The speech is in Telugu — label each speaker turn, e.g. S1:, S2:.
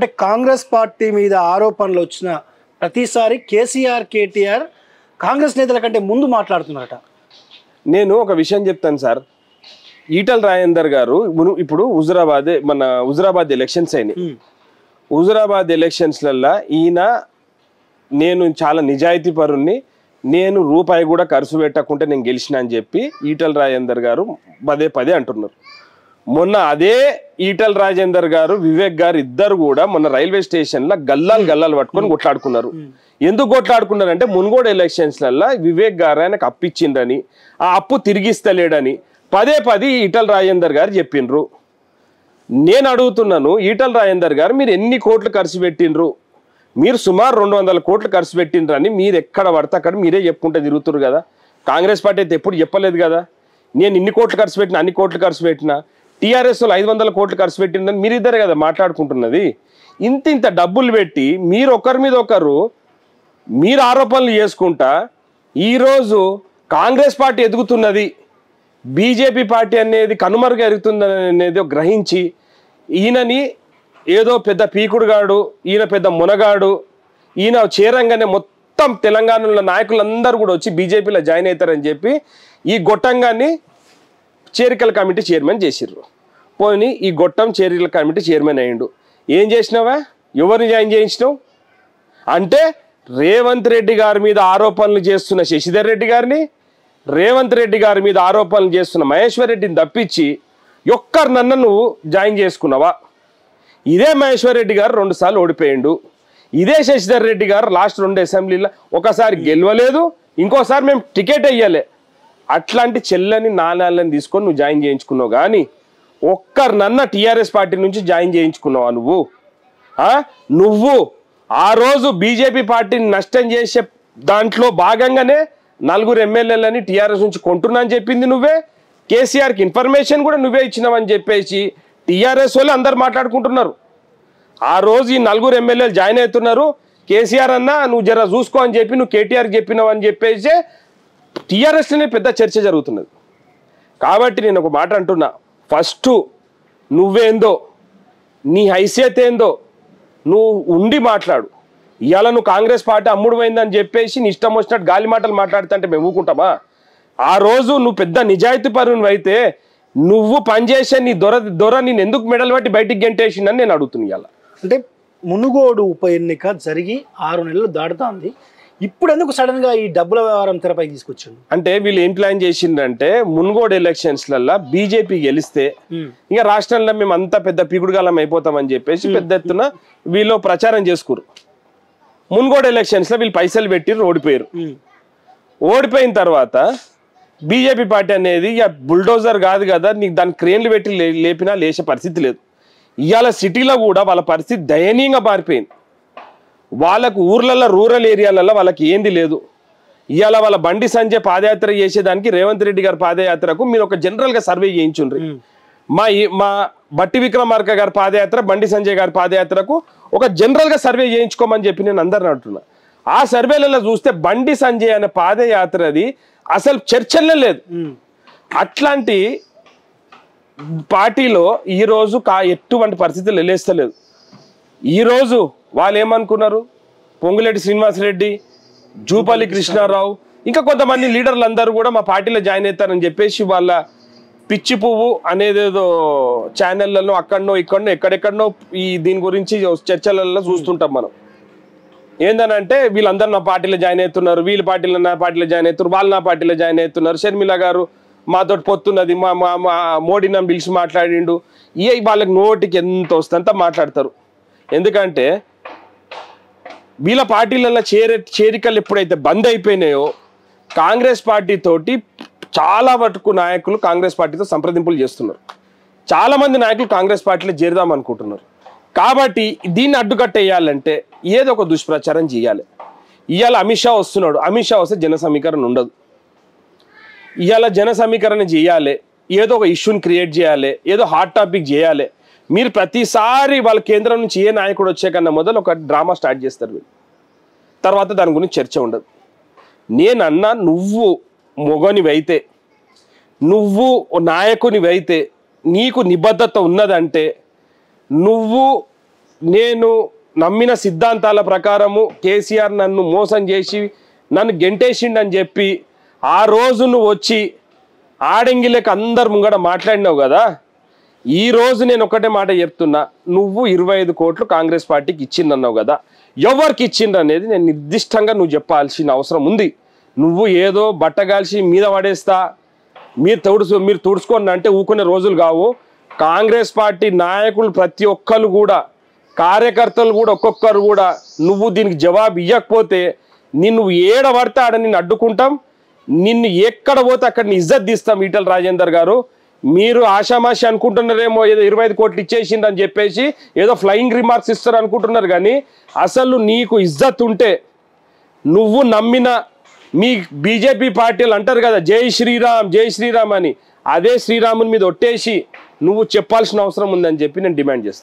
S1: అంటే కాంగ్రెస్ పార్టీ మీద ఆరోపణలు వచ్చిన ప్రతిసారి కేసీఆర్ కేటీఆర్ కాంగ్రెస్ నేతల కంటే ముందు మాట్లాడుతున్నారట నేను ఒక విషయం చెప్తాను సార్ ఈటల్ రాజేందర్ గారు ఇప్పుడు హుజరాబాద్ మన హుజరాబాద్ ఎలక్షన్స్ అయినాయి హుజరాబాద్ ఎలక్షన్స్లల్లా ఈయన నేను చాలా నిజాయితీ పరుణ్ణి నేను రూపాయి కూడా ఖర్చు పెట్టకుంటే నేను గెలిచిన అని చెప్పి ఈటల్ రాజేందర్ గారు పదే పదే అంటున్నారు మొన్న అదే ఈటల్ రాజేందర్ గారు వివేక్ గారు ఇద్దరు కూడా మొన్న రైల్వే స్టేషన్ లో గల్లాలు గల్లాలు పట్టుకొని కొట్లాడుకున్నారు ఎందుకు కొట్లాడుకున్నారంటే మున్గోడ ఎలక్షన్స్ వివేక్ గారు ఆయనకు అప్పిచ్చిండ్రని ఆ అప్పు తిరిగిస్తలేడని పదే పది ఈటల్ రాజేందర్ గారు చెప్పిండ్రు నేను అడుగుతున్నాను ఈటల్ రాజేందర్ గారు మీరు ఎన్ని కోట్లు ఖర్చు పెట్టిండ్రు మీరు సుమారు రెండు వందల కోట్లు ఖర్చు పెట్టిండ్రని మీరు ఎక్కడ పడితే అక్కడ మీరే చెప్పుకుంటే తిరుగుతురు కదా కాంగ్రెస్ పార్టీ అయితే ఎప్పుడు చెప్పలేదు కదా నేను ఇన్ని కోట్లు ఖర్చు పెట్టిన అన్ని కోట్లు ఖర్చు పెట్టినా టీఆర్ఎస్లో ఐదు వందల కోట్లు ఖర్చు పెట్టిందని మీరిద్దరు కదా మాట్లాడుకుంటున్నది ఇంత ఇంత డబ్బులు పెట్టి మీరు ఒకరి మీద ఒకరు మీరు ఆరోపణలు చేసుకుంటా ఈరోజు కాంగ్రెస్ పార్టీ ఎదుగుతున్నది బీజేపీ పార్టీ అనేది కనుమరుగా ఎదుగుతుందని అనేది గ్రహించి ఈయనని ఏదో పెద్ద పీకుడుగాడు ఈయన పెద్ద మునగాడు ఈయన చేరంగానే మొత్తం తెలంగాణలో నాయకులందరూ కూడా వచ్చి బీజేపీలో జాయిన్ అవుతారని చెప్పి ఈ గొట్టంగాన్ని చేరికల కమిటీ చైర్మన్ చేసిర్రు పోని ఈ గొట్టం చర్యల కమిటీ చైర్మన్ అయ్యిండు ఏం చేసినావా ఎవరిని జాయిన్ చేయించినావు అంటే రేవంత్ రెడ్డి గారి మీద ఆరోపణలు చేస్తున్న శశిధర్ రెడ్డి గారిని రేవంత్ రెడ్డి గారి మీద ఆరోపణలు చేస్తున్న మహేశ్వర్ రెడ్డిని తప్పించి ఒక్కరు నన్ను నువ్వు జాయిన్ చేసుకున్నావా ఇదే మహేశ్వర్ రెడ్డి గారు రెండుసార్లు ఓడిపోయిండు ఇదే శశిధర్ రెడ్డి గారు లాస్ట్ రెండు అసెంబ్లీలో ఒకసారి గెలవలేదు ఇంకోసారి మేము టికెట్ అయ్యాలి అట్లాంటి చెల్లని నాణాలని తీసుకొని నువ్వు జాయిన్ చేయించుకున్నావు కానీ ఒక్కరినన్న టీఆర్ఎస్ పార్టీ నుంచి జాయిన్ చేయించుకున్నావా నువ్వు నువ్వు ఆ రోజు బీజేపీ పార్టీని నష్టం చేసే దాంట్లో భాగంగానే నలుగురు ఎమ్మెల్యేలని టీఆర్ఎస్ నుంచి కొంటున్నా అని చెప్పింది నువ్వే కేసీఆర్కి ఇన్ఫర్మేషన్ కూడా నువ్వే ఇచ్చినావని చెప్పేసి టీఆర్ఎస్ వాళ్ళు అందరు మాట్లాడుకుంటున్నారు ఆ రోజు ఈ నలుగురు ఎమ్మెల్యేలు జాయిన్ అవుతున్నారు కేసీఆర్ అన్నా నువ్వు జర చూసుకో అని చెప్పి నువ్వు కేటీఆర్ చెప్పినావు అని చెప్పేసి టీఆర్ఎస్లోనే పెద్ద చర్చ జరుగుతున్నది కాబట్టి నేను ఒక మాట అంటున్నా ఫస్ట్ నువ్వేందో నీ హైసియత్ ఏందో నువ్వు ఉండి మాట్లాడు ఇవాళ నువ్వు కాంగ్రెస్ పార్టీ అమ్ముడుమైందని చెప్పేసి నీ ఇష్టం వచ్చినట్టు గాలి మాటలు మాట్లాడుతుంటే మేము ఊకుంటామా ఆ రోజు నువ్వు పెద్ద నిజాయితీ పరుని అయితే నువ్వు పనిచేసే నీ దొర దొర నేను ఎందుకు మెడల్ పట్టి బయటికి గెంటేసిందని నేను అడుగుతున్నా ఇవాళ అంటే మునుగోడు ఉప ఎన్నిక జరిగి ఆరు నెలలు దాడుతుంది ఇప్పుడు ఎందుకు సడన్ గా ఈ డబ్బుల వ్యవహారం తెరపై తీసుకొచ్చింది అంటే వీళ్ళు ఏం ప్లాన్ చేసిందంటే మున్గోడు ఎలక్షన్స్ లల్లా బీజేపీ గెలిస్తే ఇంకా రాష్ట్రంలో మేము అంత పెద్ద పిగుడుగాలం అయిపోతామని చెప్పేసి పెద్ద ఎత్తున వీళ్ళు ప్రచారం చేసుకోరు మున్గోడు ఎలక్షన్స్ లో వీళ్ళు పైసలు పెట్టి ఓడిపోయారు ఓడిపోయిన తర్వాత బీజేపీ పార్టీ అనేది ఇక బుల్డోజర్ కాదు కదా నీకు దాని క్రేన్లు పెట్టి లేపినా లేచే పరిస్థితి లేదు ఇవాళ సిటీలో కూడా వాళ్ళ పరిస్థితి దయనీయంగా మారిపోయింది వాళ్ళకు ఊర్లలో రూరల్ ఏరియాలలో వాళ్ళకి ఏంది లేదు ఇవాళ వాళ్ళ బండి సంజయ్ పాదయాత్ర చేసేదానికి రేవంత్ రెడ్డి గారి పాదయాత్రకు మీరు ఒక జనరల్గా సర్వే చేయించుండ్రి మా మా బట్టి విక్రమార్క గారి పాదయాత్ర బండి సంజయ్ గారి పాదయాత్రకు ఒక జనరల్గా సర్వే చేయించుకోమని చెప్పి నేను అందరిని అంటున్నా ఆ సర్వేలలో చూస్తే బండి సంజయ్ అనే పాదయాత్రది అసలు చర్చలే లేదు అట్లాంటి పార్టీలో ఈరోజు కా ఎటువంటి పరిస్థితులు వెళ్ళేస్తలేదు ఈరోజు వాళ్ళు ఏమనుకున్నారు పొంగులేటి శ్రీనివాసరెడ్డి జూపల్లి కృష్ణారావు ఇంకా కొంతమంది లీడర్లు అందరూ కూడా మా పార్టీలో జాయిన్ అవుతారని చెప్పేసి వాళ్ళ పిచ్చి పువ్వు అనేదేదో ఛానళ్లలో అక్కడనో ఇక్కడనో ఎక్కడెక్కడనో ఈ దీని గురించి చర్చలలో చూస్తుంటాం మనం ఏందనంటే వీళ్ళందరూ నా పార్టీలో జాయిన్ అవుతున్నారు వీళ్ళ పార్టీలో నా పార్టీలో జాయిన్ అవుతున్నారు వాళ్ళు నా పార్టీలో జాయిన్ అవుతున్నారు షర్మిల గారు మాతో పొత్తున్నది మా మా మోడీ నన్ను పిలిచి మాట్లాడిండు ఏ వాళ్ళకి నోటికి ఎంత వస్తుందంతా మాట్లాడతారు ఎందుకంటే వీళ్ళ పార్టీలలో చేరే చేరికలు ఎప్పుడైతే బంద్ అయిపోయినాయో కాంగ్రెస్ పార్టీతోటి చాలా వరకు నాయకులు కాంగ్రెస్ పార్టీతో సంప్రదింపులు చేస్తున్నారు చాలామంది నాయకులు కాంగ్రెస్ పార్టీలో చేరుదాం అనుకుంటున్నారు కాబట్టి దీన్ని అడ్డుకట్టేయాలంటే ఏదో ఒక దుష్ప్రచారం చేయాలి ఇవాళ అమిత్ షా వస్తున్నాడు అమిత్ షా వస్తే జన సమీకరణ ఉండదు ఇవాళ జన సమీకరణ చేయాలి ఏదో ఒక ఇష్యూని క్రియేట్ చేయాలి ఏదో హాట్ టాపిక్ చేయాలి మీరు ప్రతిసారి వాళ్ళ కేంద్రం నుంచి ఏ నాయకుడు వచ్చే కన్నా మొదలు ఒక డ్రామా స్టార్ట్ చేస్తారు వీళ్ళు తర్వాత దాని గురించి చర్చ ఉండదు నేను అన్న నువ్వు మొగనివైతే నువ్వు నాయకునివైతే నీకు నిబద్ధత ఉన్నదంటే నువ్వు నేను నమ్మిన సిద్ధాంతాల ప్రకారము కేసీఆర్ నన్ను మోసం చేసి నన్ను గెంటేసిండని చెప్పి ఆ రోజు నువ్వు వచ్చి ఆడంగిలకు అందరు ముంగడ మాట్లాడినావు కదా ఈ రోజు నేను ఒకటే మాట చెప్తున్నా నువ్వు ఇరవై ఐదు కోట్లు కాంగ్రెస్ పార్టీకి ఇచ్చిందన్నావు కదా ఎవరికి ఇచ్చిండ్రు అనేది నేను నిర్దిష్టంగా నువ్వు చెప్పాల్సిన అవసరం ఉంది నువ్వు ఏదో కాల్చి మీద పడేస్తా మీరు తుడుచు మీరు తుడుచుకోండి అంటే ఊకునే రోజులు కావు కాంగ్రెస్ పార్టీ నాయకులు ప్రతి ఒక్కరు కూడా కార్యకర్తలు కూడా ఒక్కొక్కరు కూడా నువ్వు దీనికి జవాబు ఇవ్వకపోతే నిన్ను ఏడ ఆడ నిన్ను అడ్డుకుంటాం నిన్ను ఎక్కడ పోతే అక్కడ నీ ఇజ్జత్ తీస్తాం ఈటల రాజేందర్ గారు మీరు ఆషామాషి అనుకుంటున్నారేమో ఏదో ఇరవై ఐదు కోట్లు ఇచ్చేసింది అని చెప్పేసి ఏదో ఫ్లయింగ్ రిమార్క్స్ ఇస్తారు అనుకుంటున్నారు కానీ అసలు నీకు ఇజ్జత్ ఉంటే నువ్వు నమ్మిన మీ బీజేపీ పార్టీలు అంటారు కదా జై శ్రీరామ్ జై శ్రీరామ్ అని అదే శ్రీరాముని మీద ఒట్టేసి నువ్వు చెప్పాల్సిన అవసరం ఉందని చెప్పి నేను డిమాండ్ చేస్తాను